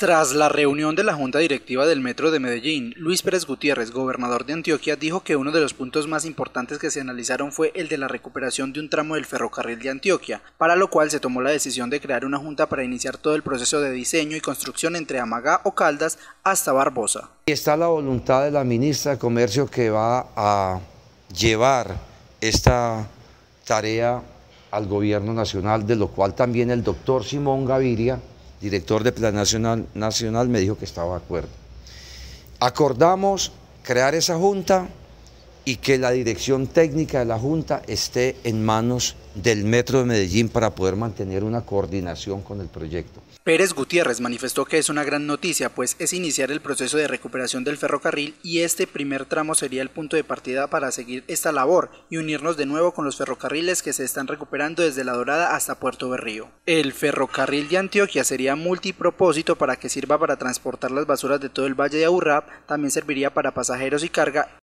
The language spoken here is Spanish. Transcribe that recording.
Tras la reunión de la Junta Directiva del Metro de Medellín, Luis Pérez Gutiérrez, gobernador de Antioquia, dijo que uno de los puntos más importantes que se analizaron fue el de la recuperación de un tramo del ferrocarril de Antioquia, para lo cual se tomó la decisión de crear una junta para iniciar todo el proceso de diseño y construcción entre Amagá o Caldas hasta Barbosa. Está la voluntad de la ministra de Comercio que va a llevar esta tarea al gobierno nacional, de lo cual también el doctor Simón Gaviria director de Plan Nacional, Nacional me dijo que estaba de acuerdo. Acordamos crear esa junta y que la dirección técnica de la Junta esté en manos del Metro de Medellín para poder mantener una coordinación con el proyecto. Pérez Gutiérrez manifestó que es una gran noticia, pues es iniciar el proceso de recuperación del ferrocarril y este primer tramo sería el punto de partida para seguir esta labor y unirnos de nuevo con los ferrocarriles que se están recuperando desde La Dorada hasta Puerto Berrío. El ferrocarril de Antioquia sería multipropósito para que sirva para transportar las basuras de todo el Valle de Aburrá, también serviría para pasajeros y carga